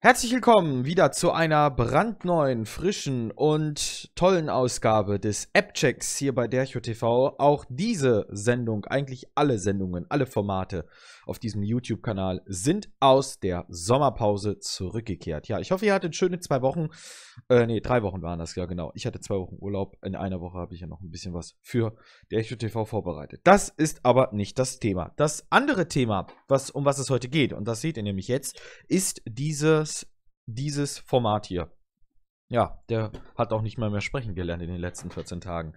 Herzlich willkommen wieder zu einer brandneuen, frischen und tollen Ausgabe des App-Checks hier bei Dercho TV. Auch diese Sendung, eigentlich alle Sendungen, alle Formate auf diesem YouTube-Kanal sind aus der Sommerpause zurückgekehrt. Ja, ich hoffe, ihr hattet schöne zwei Wochen. Äh, nee, drei Wochen waren das, ja genau. Ich hatte zwei Wochen Urlaub. In einer Woche habe ich ja noch ein bisschen was für Dercho TV vorbereitet. Das ist aber nicht das Thema. Das andere Thema, was, um was es heute geht, und das seht ihr nämlich jetzt, ist diese dieses Format hier. Ja, der hat auch nicht mal mehr sprechen gelernt in den letzten 14 Tagen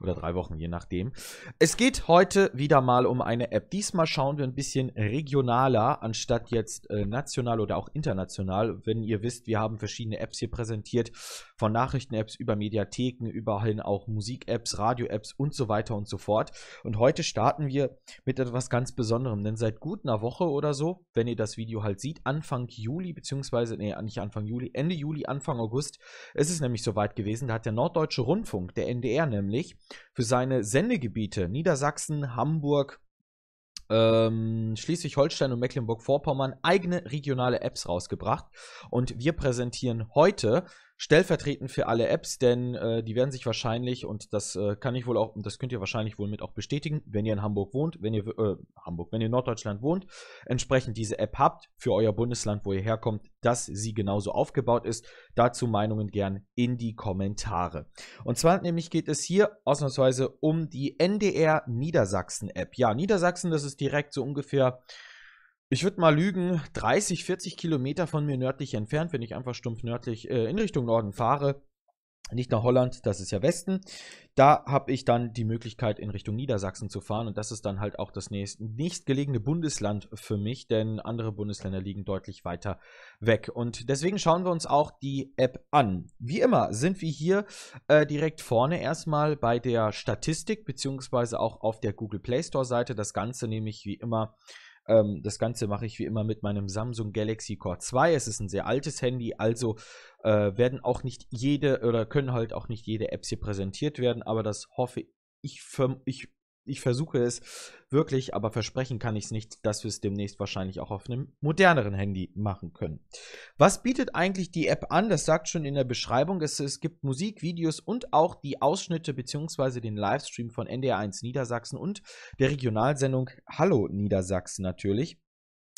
oder drei Wochen, je nachdem. Es geht heute wieder mal um eine App. Diesmal schauen wir ein bisschen regionaler, anstatt jetzt äh, national oder auch international. Wenn ihr wisst, wir haben verschiedene Apps hier präsentiert, von Nachrichten-Apps über Mediatheken, überall auch Musik-Apps, Radio-Apps und so weiter und so fort. Und heute starten wir mit etwas ganz Besonderem, denn seit gut einer Woche oder so, wenn ihr das Video halt seht, Anfang Juli, beziehungsweise, nee, nicht Anfang Juli, Ende Juli, Anfang August, es ist nämlich soweit gewesen, da hat der Norddeutsche Rundfunk, der NDR nämlich, für seine Sendegebiete Niedersachsen, Hamburg, ähm, Schleswig-Holstein und Mecklenburg-Vorpommern eigene regionale Apps rausgebracht. Und wir präsentieren heute stellvertretend für alle Apps, denn äh, die werden sich wahrscheinlich, und das äh, kann ich wohl auch, und das könnt ihr wahrscheinlich wohl mit auch bestätigen, wenn ihr in Hamburg wohnt, wenn ihr äh, Hamburg, wenn ihr in Norddeutschland wohnt, entsprechend diese App habt für euer Bundesland, wo ihr herkommt, dass sie genauso aufgebaut ist. Dazu Meinungen gern in die Kommentare. Und zwar nämlich geht es hier ausnahmsweise um die NDR Niedersachsen App. Ja, Niedersachsen, das ist direkt so ungefähr ich würde mal lügen, 30, 40 Kilometer von mir nördlich entfernt, wenn ich einfach stumpf nördlich äh, in Richtung Norden fahre, nicht nach Holland, das ist ja Westen. Da habe ich dann die Möglichkeit, in Richtung Niedersachsen zu fahren. Und das ist dann halt auch das nächst, nächstgelegene Bundesland für mich, denn andere Bundesländer liegen deutlich weiter weg. Und deswegen schauen wir uns auch die App an. Wie immer sind wir hier äh, direkt vorne erstmal bei der Statistik, beziehungsweise auch auf der Google Play Store Seite. Das Ganze nehme ich wie immer ähm, das Ganze mache ich wie immer mit meinem Samsung Galaxy Core 2. Es ist ein sehr altes Handy, also äh, werden auch nicht jede oder können halt auch nicht jede Apps hier präsentiert werden, aber das hoffe ich, ich ich versuche es wirklich, aber versprechen kann ich es nicht, dass wir es demnächst wahrscheinlich auch auf einem moderneren Handy machen können. Was bietet eigentlich die App an? Das sagt schon in der Beschreibung. Es, es gibt Musik, Videos und auch die Ausschnitte bzw. den Livestream von NDR1 Niedersachsen und der Regionalsendung Hallo Niedersachsen natürlich.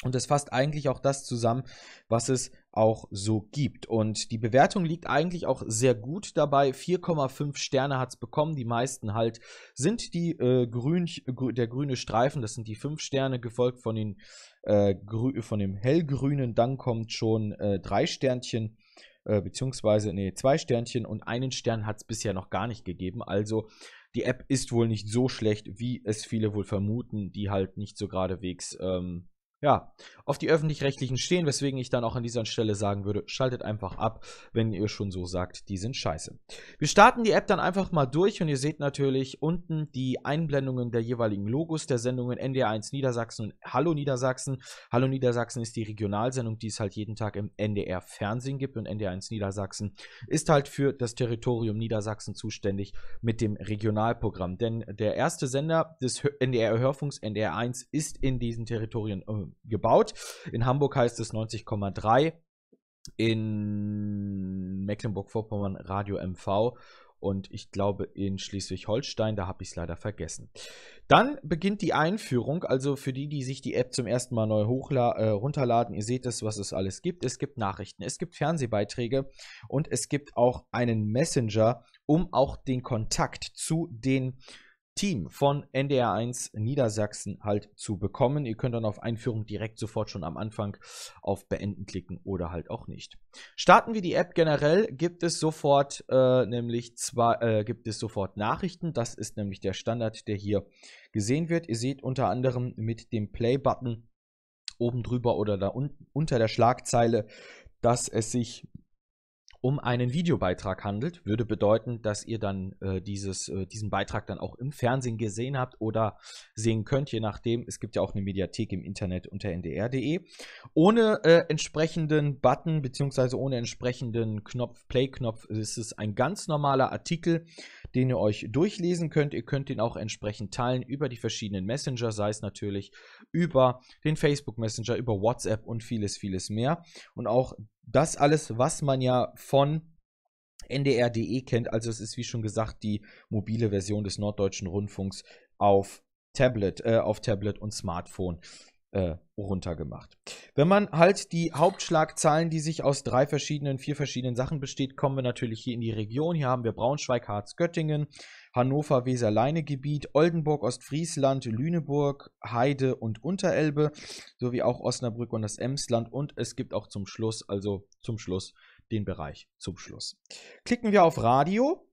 Und das fasst eigentlich auch das zusammen, was es auch so gibt. Und die Bewertung liegt eigentlich auch sehr gut dabei. 4,5 Sterne hat es bekommen. Die meisten halt sind die äh, grün, der grüne Streifen, das sind die 5 Sterne, gefolgt von, den, äh, von dem hellgrünen. Dann kommt schon äh, drei Sternchen äh, beziehungsweise, nee, 2 Sternchen und einen Stern hat es bisher noch gar nicht gegeben. Also die App ist wohl nicht so schlecht, wie es viele wohl vermuten, die halt nicht so geradewegs ähm, ja, auf die öffentlich-rechtlichen stehen, weswegen ich dann auch an dieser Stelle sagen würde, schaltet einfach ab, wenn ihr schon so sagt, die sind scheiße. Wir starten die App dann einfach mal durch und ihr seht natürlich unten die Einblendungen der jeweiligen Logos der Sendungen NDR1 Niedersachsen und Hallo Niedersachsen. Hallo Niedersachsen ist die Regionalsendung, die es halt jeden Tag im NDR Fernsehen gibt und NDR1 Niedersachsen ist halt für das Territorium Niedersachsen zuständig mit dem Regionalprogramm. Denn der erste Sender des NDR Hörfunks NDR1 ist in diesen Territorien äh, gebaut. In Hamburg heißt es 90,3. In Mecklenburg-Vorpommern Radio MV und ich glaube in Schleswig-Holstein, da habe ich es leider vergessen. Dann beginnt die Einführung, also für die, die sich die App zum ersten Mal neu äh, runterladen, ihr seht es, was es alles gibt. Es gibt Nachrichten, es gibt Fernsehbeiträge und es gibt auch einen Messenger, um auch den Kontakt zu den Team von NDR1 Niedersachsen halt zu bekommen. Ihr könnt dann auf Einführung direkt sofort schon am Anfang auf Beenden klicken oder halt auch nicht. Starten wir die App generell, gibt es sofort äh, nämlich zwar äh, gibt es sofort Nachrichten. Das ist nämlich der Standard, der hier gesehen wird. Ihr seht unter anderem mit dem Play-Button oben drüber oder da un unter der Schlagzeile, dass es sich um einen Videobeitrag handelt, würde bedeuten, dass ihr dann äh, dieses, äh, diesen Beitrag dann auch im Fernsehen gesehen habt oder sehen könnt, je nachdem. Es gibt ja auch eine Mediathek im Internet unter ndr.de. Ohne äh, entsprechenden Button bzw. ohne entsprechenden Knopf, Play-Knopf ist es ein ganz normaler Artikel, den ihr euch durchlesen könnt. Ihr könnt den auch entsprechend teilen über die verschiedenen Messenger, sei es natürlich über den Facebook Messenger, über WhatsApp und vieles, vieles mehr. Und auch das alles, was man ja von ndr.de kennt. Also es ist wie schon gesagt die mobile Version des Norddeutschen Rundfunks auf Tablet, äh, auf Tablet und Smartphone äh, runtergemacht. Wenn man halt die Hauptschlagzahlen, die sich aus drei verschiedenen, vier verschiedenen Sachen besteht, kommen wir natürlich hier in die Region. Hier haben wir Braunschweig, Harz, Göttingen, Hannover, weser leine Oldenburg, Ostfriesland, Lüneburg, Heide und Unterelbe, sowie auch Osnabrück und das Emsland. Und es gibt auch zum Schluss, also zum Schluss, den Bereich zum Schluss. Klicken wir auf Radio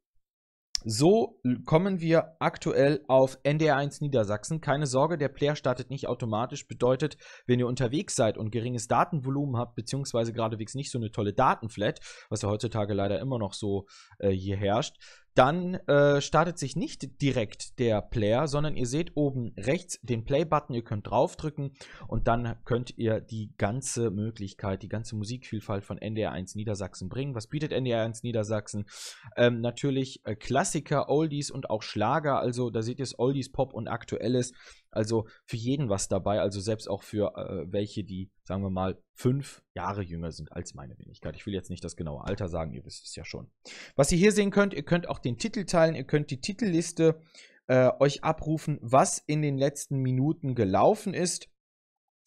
so kommen wir aktuell auf NDR1 Niedersachsen. Keine Sorge, der Player startet nicht automatisch. Bedeutet, wenn ihr unterwegs seid und geringes Datenvolumen habt, beziehungsweise geradewegs nicht so eine tolle Datenflat, was ja heutzutage leider immer noch so äh, hier herrscht, dann äh, startet sich nicht direkt der Player, sondern ihr seht oben rechts den Play-Button, ihr könnt draufdrücken und dann könnt ihr die ganze Möglichkeit, die ganze Musikvielfalt von NDR1 Niedersachsen bringen. Was bietet NDR1 Niedersachsen? Ähm, natürlich äh, Klassiker, Oldies und auch Schlager, also da seht ihr es, Oldies, Pop und Aktuelles also für jeden was dabei, also selbst auch für äh, welche, die, sagen wir mal, fünf Jahre jünger sind als meine Wenigkeit. Ich will jetzt nicht das genaue Alter sagen, ihr wisst es ja schon. Was ihr hier sehen könnt, ihr könnt auch den Titel teilen, ihr könnt die Titelliste äh, euch abrufen, was in den letzten Minuten gelaufen ist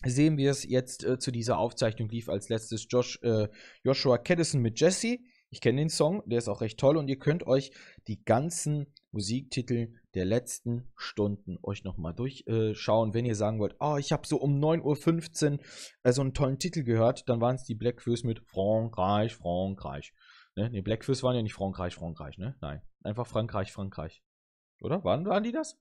sehen wir es jetzt äh, zu dieser Aufzeichnung lief als letztes Josh, äh, Joshua Caddison mit Jesse. Ich kenne den Song, der ist auch recht toll und ihr könnt euch die ganzen Musiktitel der letzten Stunden euch nochmal durchschauen. Äh, Wenn ihr sagen wollt, oh, ich habe so um 9.15 Uhr äh, so einen tollen Titel gehört, dann waren es die Blackfurs mit Frankreich, Frankreich. Ne, nee, Blackfurs waren ja nicht Frankreich, Frankreich, ne? Nein, einfach Frankreich, Frankreich. Oder? Waren, waren die das?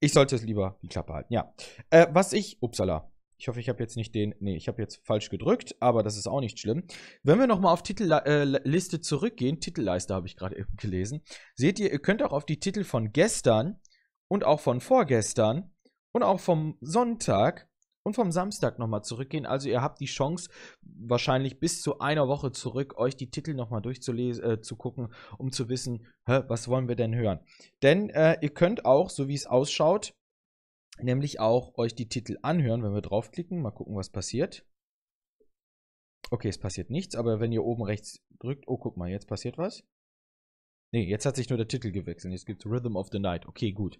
Ich sollte es lieber die Klappe halten, ja. Äh, was ich, upsala, ich hoffe, ich habe jetzt nicht den. Nee, ich habe jetzt falsch gedrückt, aber das ist auch nicht schlimm. Wenn wir nochmal auf Titelliste äh, zurückgehen, Titelleiste habe ich gerade eben gelesen, seht ihr, ihr könnt auch auf die Titel von gestern und auch von vorgestern und auch vom Sonntag und vom Samstag nochmal zurückgehen. Also ihr habt die Chance, wahrscheinlich bis zu einer Woche zurück, euch die Titel nochmal durchzulesen, äh, zu gucken, um zu wissen, hä, was wollen wir denn hören. Denn äh, ihr könnt auch, so wie es ausschaut, nämlich auch euch die Titel anhören, wenn wir draufklicken. Mal gucken, was passiert. Okay, es passiert nichts, aber wenn ihr oben rechts drückt, oh, guck mal, jetzt passiert was. Nee, jetzt hat sich nur der Titel gewechselt. Jetzt gibt es Rhythm of the Night. Okay, gut.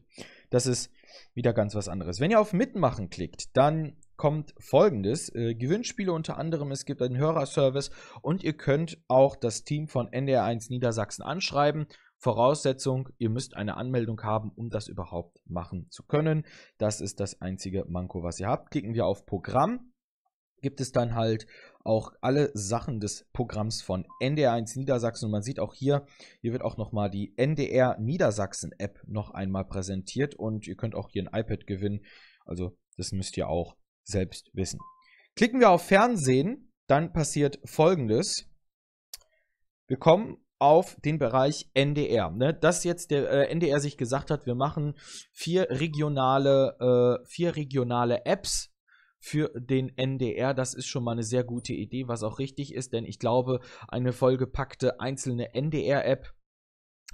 Das ist wieder ganz was anderes. Wenn ihr auf Mitmachen klickt, dann kommt folgendes: äh, Gewinnspiele unter anderem, es gibt einen Hörerservice und ihr könnt auch das Team von NDR1 Niedersachsen anschreiben. Voraussetzung, ihr müsst eine Anmeldung haben, um das überhaupt machen zu können. Das ist das einzige Manko, was ihr habt. Klicken wir auf Programm, gibt es dann halt auch alle Sachen des Programms von NDR1 Niedersachsen. Und man sieht auch hier, hier wird auch nochmal die NDR Niedersachsen App noch einmal präsentiert und ihr könnt auch hier ein iPad gewinnen. Also das müsst ihr auch selbst wissen. Klicken wir auf Fernsehen, dann passiert folgendes. Wir kommen auf den Bereich NDR. Ne? Dass jetzt der äh, NDR sich gesagt hat, wir machen vier regionale, äh, vier regionale Apps für den NDR. Das ist schon mal eine sehr gute Idee, was auch richtig ist, denn ich glaube, eine vollgepackte einzelne NDR-App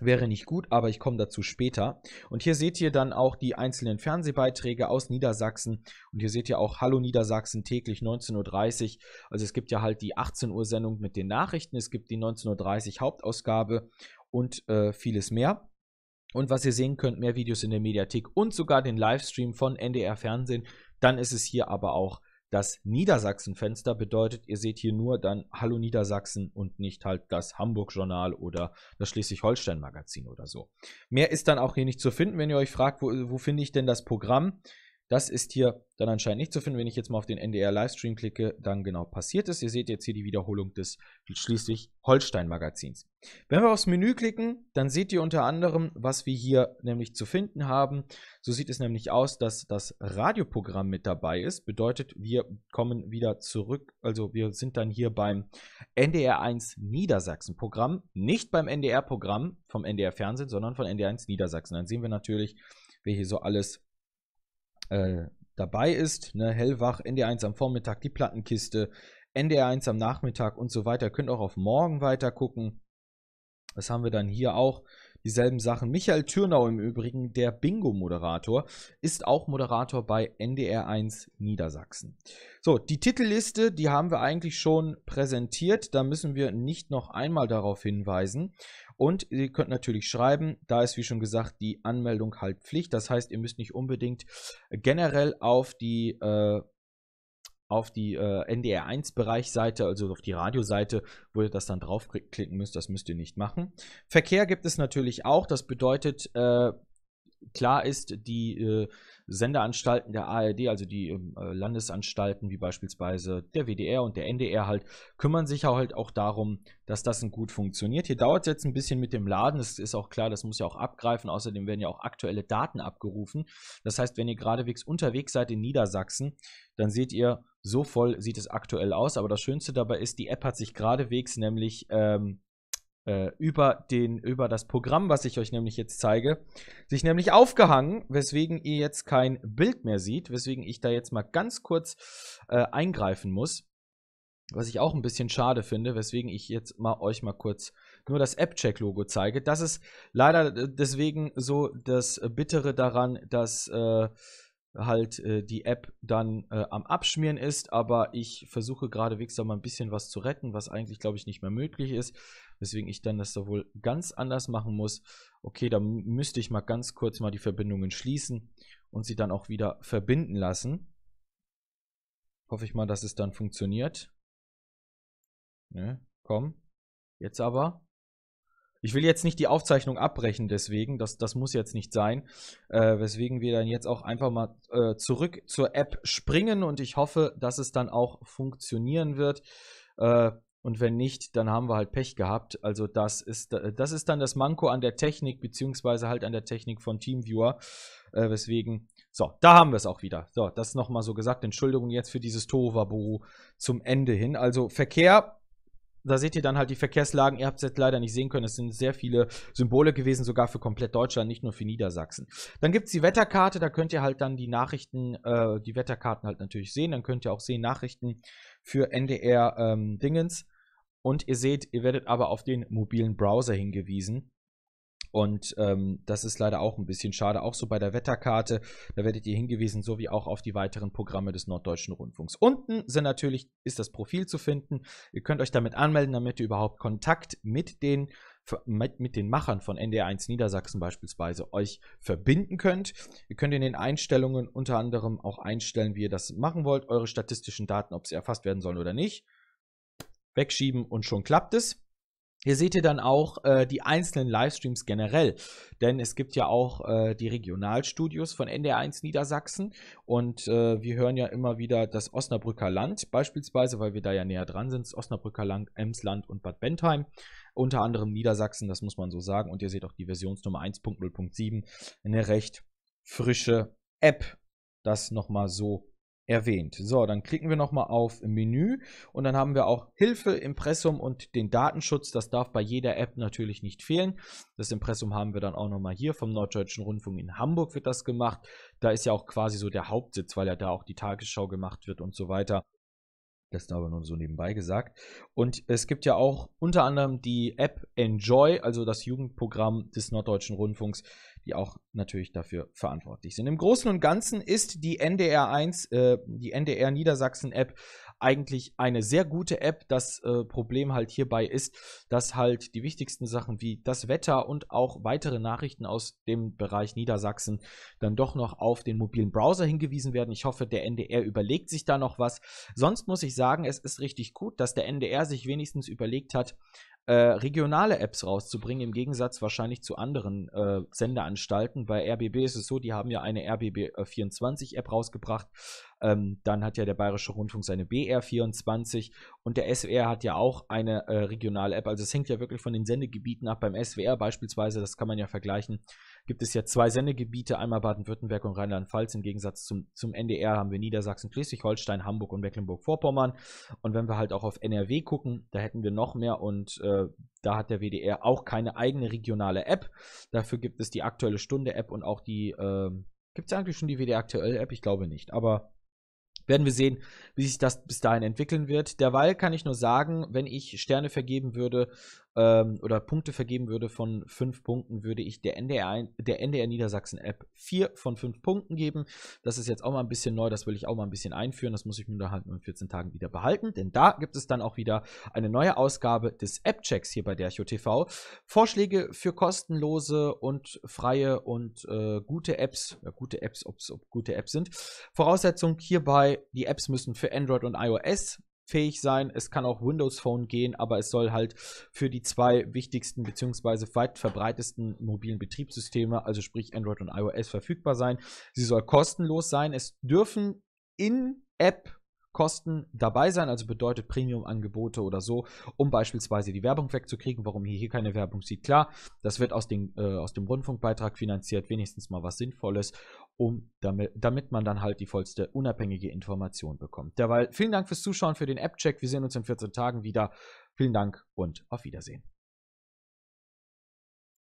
Wäre nicht gut, aber ich komme dazu später. Und hier seht ihr dann auch die einzelnen Fernsehbeiträge aus Niedersachsen. Und hier seht ihr auch Hallo Niedersachsen täglich 19.30 Uhr. Also es gibt ja halt die 18 Uhr Sendung mit den Nachrichten, es gibt die 19.30 Uhr Hauptausgabe und äh, vieles mehr. Und was ihr sehen könnt, mehr Videos in der Mediathek und sogar den Livestream von NDR Fernsehen. Dann ist es hier aber auch das Niedersachsen-Fenster bedeutet, ihr seht hier nur dann Hallo Niedersachsen und nicht halt das Hamburg-Journal oder das Schleswig-Holstein-Magazin oder so. Mehr ist dann auch hier nicht zu finden. Wenn ihr euch fragt, wo, wo finde ich denn das Programm? Das ist hier dann anscheinend nicht zu finden. Wenn ich jetzt mal auf den NDR-Livestream klicke, dann genau passiert es. Ihr seht jetzt hier die Wiederholung des Schleswig-Holstein-Magazins. Wenn wir aufs Menü klicken, dann seht ihr unter anderem, was wir hier nämlich zu finden haben. So sieht es nämlich aus, dass das Radioprogramm mit dabei ist. Bedeutet, wir kommen wieder zurück. Also wir sind dann hier beim NDR1 Niedersachsen-Programm. Nicht beim NDR-Programm vom NDR-Fernsehen, sondern von NDR1 Niedersachsen. Dann sehen wir natürlich, wer hier so alles äh, dabei ist. Ne? Hellwach, ndr 1 am Vormittag, die Plattenkiste, NDR1 am Nachmittag und so weiter. Könnt auch auf morgen weiter gucken. Das haben wir dann hier auch dieselben Sachen. Michael Thürnau im Übrigen, der Bingo-Moderator, ist auch Moderator bei NDR1 Niedersachsen. So, die Titelliste, die haben wir eigentlich schon präsentiert. Da müssen wir nicht noch einmal darauf hinweisen. Und ihr könnt natürlich schreiben, da ist wie schon gesagt die Anmeldung halt Pflicht. Das heißt, ihr müsst nicht unbedingt generell auf die äh, auf die äh, NDR1-Bereichseite, also auf die Radioseite, wo ihr das dann draufklicken müsst. Das müsst ihr nicht machen. Verkehr gibt es natürlich auch. Das bedeutet, äh, klar ist, die äh, Sendeanstalten der ARD, also die ähm, äh, Landesanstalten wie beispielsweise der WDR und der NDR halt, kümmern sich halt auch darum, dass das gut funktioniert. Hier dauert es jetzt ein bisschen mit dem Laden, das ist auch klar, das muss ja auch abgreifen. Außerdem werden ja auch aktuelle Daten abgerufen. Das heißt, wenn ihr geradewegs unterwegs seid in Niedersachsen, dann seht ihr, so voll sieht es aktuell aus, aber das Schönste dabei ist, die App hat sich geradewegs nämlich ähm, äh, über, den, über das Programm, was ich euch nämlich jetzt zeige, sich nämlich aufgehangen, weswegen ihr jetzt kein Bild mehr seht, weswegen ich da jetzt mal ganz kurz äh, eingreifen muss. Was ich auch ein bisschen schade finde, weswegen ich jetzt mal euch mal kurz nur das App-Check-Logo zeige. Das ist leider äh, deswegen so das Bittere daran, dass äh, halt äh, die App dann äh, am Abschmieren ist, aber ich versuche geradewegs da mal ein bisschen was zu retten, was eigentlich, glaube ich, nicht mehr möglich ist, weswegen ich dann das da wohl ganz anders machen muss. Okay, da müsste ich mal ganz kurz mal die Verbindungen schließen und sie dann auch wieder verbinden lassen. Hoffe ich mal, dass es dann funktioniert. Ne, komm. Jetzt aber. Ich will jetzt nicht die Aufzeichnung abbrechen, deswegen, das, das muss jetzt nicht sein, äh, weswegen wir dann jetzt auch einfach mal äh, zurück zur App springen und ich hoffe, dass es dann auch funktionieren wird. Äh, und wenn nicht, dann haben wir halt Pech gehabt. Also das ist, äh, das ist dann das Manko an der Technik, beziehungsweise halt an der Technik von TeamViewer. Äh, weswegen, so, da haben wir es auch wieder. So, das nochmal so gesagt. Entschuldigung jetzt für dieses Tohuwabohu zum Ende hin. Also Verkehr da seht ihr dann halt die Verkehrslagen. Ihr habt es jetzt leider nicht sehen können. Es sind sehr viele Symbole gewesen, sogar für komplett Deutschland, nicht nur für Niedersachsen. Dann gibt es die Wetterkarte. Da könnt ihr halt dann die Nachrichten, äh, die Wetterkarten halt natürlich sehen. Dann könnt ihr auch sehen Nachrichten für NDR ähm, Dingens. Und ihr seht, ihr werdet aber auf den mobilen Browser hingewiesen. Und ähm, das ist leider auch ein bisschen schade. Auch so bei der Wetterkarte, da werdet ihr hingewiesen, sowie auch auf die weiteren Programme des Norddeutschen Rundfunks. Unten sind natürlich, ist das Profil zu finden. Ihr könnt euch damit anmelden, damit ihr überhaupt Kontakt mit den mit, mit, den Machern von NDR1 Niedersachsen beispielsweise euch verbinden könnt. Ihr könnt in den Einstellungen unter anderem auch einstellen, wie ihr das machen wollt, eure statistischen Daten, ob sie erfasst werden sollen oder nicht. Wegschieben und schon klappt es. Hier seht ihr dann auch äh, die einzelnen Livestreams generell, denn es gibt ja auch äh, die Regionalstudios von NDR1 Niedersachsen und äh, wir hören ja immer wieder das Osnabrücker Land beispielsweise, weil wir da ja näher dran sind, das Osnabrücker Land, Emsland und Bad Bentheim, unter anderem Niedersachsen, das muss man so sagen und ihr seht auch die Versionsnummer 1.0.7, eine recht frische App, das nochmal so erwähnt. So, dann klicken wir nochmal auf Menü und dann haben wir auch Hilfe, Impressum und den Datenschutz. Das darf bei jeder App natürlich nicht fehlen. Das Impressum haben wir dann auch nochmal hier vom Norddeutschen Rundfunk in Hamburg wird das gemacht. Da ist ja auch quasi so der Hauptsitz, weil ja da auch die Tagesschau gemacht wird und so weiter. Das ist aber nur so nebenbei gesagt. Und es gibt ja auch unter anderem die App Enjoy, also das Jugendprogramm des Norddeutschen Rundfunks die auch natürlich dafür verantwortlich sind. Im Großen und Ganzen ist die NDR1, äh, die NDR Niedersachsen-App eigentlich eine sehr gute App. Das äh, Problem halt hierbei ist, dass halt die wichtigsten Sachen wie das Wetter und auch weitere Nachrichten aus dem Bereich Niedersachsen dann doch noch auf den mobilen Browser hingewiesen werden. Ich hoffe, der NDR überlegt sich da noch was. Sonst muss ich sagen, es ist richtig gut, dass der NDR sich wenigstens überlegt hat, äh, regionale Apps rauszubringen, im Gegensatz wahrscheinlich zu anderen äh, Sendeanstalten. Bei RBB ist es so, die haben ja eine RBB24-App äh, rausgebracht, ähm, dann hat ja der Bayerische Rundfunk seine BR24 und der SWR hat ja auch eine äh, regionale App. Also es hängt ja wirklich von den Sendegebieten ab. Beim SWR beispielsweise, das kann man ja vergleichen, gibt es ja zwei Sendegebiete, einmal Baden-Württemberg und Rheinland-Pfalz. Im Gegensatz zum, zum NDR haben wir Niedersachsen, Schleswig-Holstein, Hamburg und Mecklenburg-Vorpommern. Und wenn wir halt auch auf NRW gucken, da hätten wir noch mehr und äh, da hat der WDR auch keine eigene regionale App. Dafür gibt es die Aktuelle Stunde-App und auch die, äh, gibt es eigentlich schon die WDR aktuelle app Ich glaube nicht, aber werden wir sehen, wie sich das bis dahin entwickeln wird. Derweil kann ich nur sagen, wenn ich Sterne vergeben würde ähm, oder Punkte vergeben würde von fünf Punkten, würde ich der NDR, der NDR Niedersachsen App vier von fünf Punkten geben. Das ist jetzt auch mal ein bisschen neu, das will ich auch mal ein bisschen einführen. Das muss ich mir halt nur in 14 Tagen wieder behalten, denn da gibt es dann auch wieder eine neue Ausgabe des App-Checks hier bei Dercho TV. Vorschläge für kostenlose und freie und äh, gute Apps, ja, gute Apps, ob es gute Apps sind. Voraussetzung hierbei, die Apps müssen für Android und iOS fähig sein. Es kann auch Windows Phone gehen, aber es soll halt für die zwei wichtigsten bzw. weit verbreitesten mobilen Betriebssysteme, also sprich Android und iOS, verfügbar sein. Sie soll kostenlos sein. Es dürfen in App Kosten dabei sein, also bedeutet Premium-Angebote oder so, um beispielsweise die Werbung wegzukriegen, warum ihr hier keine Werbung sieht. Klar, das wird aus, den, äh, aus dem Rundfunkbeitrag finanziert, wenigstens mal was Sinnvolles um damit, damit man dann halt die vollste unabhängige Information bekommt. Derweil vielen Dank fürs Zuschauen, für den App-Check. Wir sehen uns in 14 Tagen wieder. Vielen Dank und auf Wiedersehen.